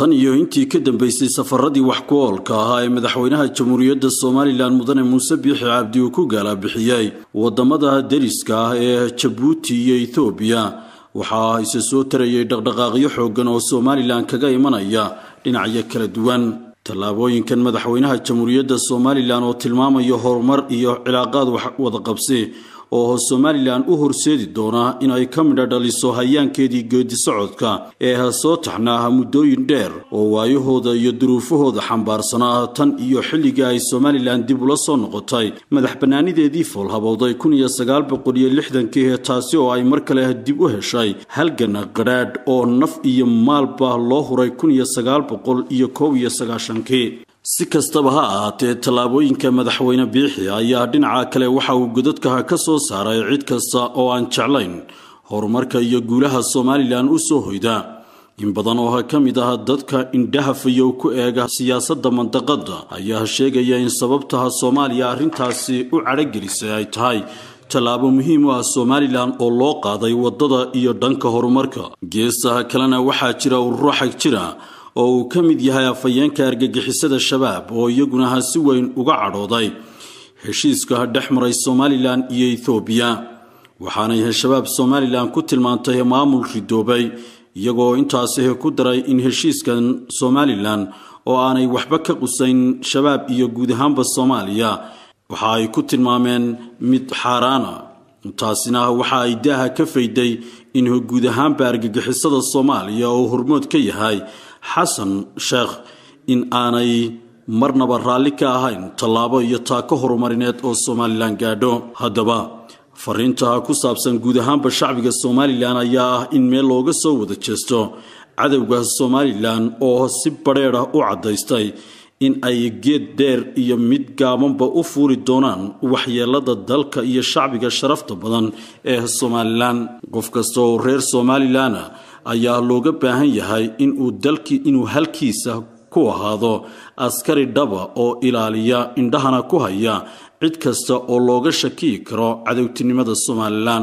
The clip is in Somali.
tan iyo intii ka dambaysay safaradii wax ku oolka ahaa ee madaxweynaha jamhuuriyadda somalilan mudane muuse biixi cabdi uu ku gaalabixiyey waddamada deriska ah ee jabuuti iyo ethoobiya waxaa isa soo tarayay dhaqdhaqaaqyo xooggan oo somalilan kaga imanaya dhinacyo kala duwan tallaabooyinkan madaxweynaha jamhuuriyadda somalilan oo tilmaamaya horumar iyo cilaaqaad wax wadaqabsi oo somalilan u horseedi doona in ay ka midha dhaliso hayaankeedii geedi socodka ee hasoo taxnaaha muddooyin dheer oo waayahooda iyo duruufahooda xambaarsanaa tan iyo xilligii ay somalilan dib ula soo noqotay madax banaanideedii fool habowday iyo taasi oo ay mar kale dib u heshay halgana qadhaadh oo naf iyo maalba loo huray kun si kastaba ha ahaatee tallaabooyinka madaxweyne biixi ayaa dhinaca kale waxa uu godadkaha ka soo saaray cid kasta oo aan jeclayn horumarka iyo guulaha somalilan u soo hoyda in badan oo ha ka mid ah dadka indhahafayow ku eega siyaasadda mandaqadda ayaa sheegaya in sababtaha soomaaliya arrintaasi u cadhogelisay ay tahay tallaabo muhiim u ah somalilan oo loo qaaday waddada iyo dhanka horumarka geesaha kalena waxaa jira ururo xag jira oo uu ka mid yahay afhayeenka argagixisada shabaab oo iyaguna ha si weyn uga cadhooday heshiiska ha dhex maray somalilan iyo ethoobiya waxaanay heshabaab somalilan ku tilmaantay maamul ridoobay iyagoo intaasi ah ku daray in heshiiskan somalilan oo aanay waxba ka qusayn shabaab iyo guud ahaanba soomaaliya waxa ay ku tilmaameen mid xaaraana taasina waxa ay daaha ka fayday in guud ahaanba argagixisada soomaaliya oo hormood ka yahay xasan sheekh in aanay marnaba raalli ka ahayn tallaabo iyo taako horumarineed oo somalilan gaadho haddaba fariintaha ku saabsan guud ahaanba shacbiga somalilan ayaa ah in meel looga soo wada jeesto cadowga somalilan oo si badheed ah u caddaystay in ay geed dheer iyo mid gaabanba u fuuli doonaan waxyeelada dalka iyo shacbiga sharafta badan ee somalilan qof kasta oo reer somalilana ah ayaa looga baahan yahay inuu dalki inuu halkiisa ku ahaado askari dhaba oo ilaaliya indhahana ku haya cid kasta oo looga shakiyi karo cadowtinimada somalilan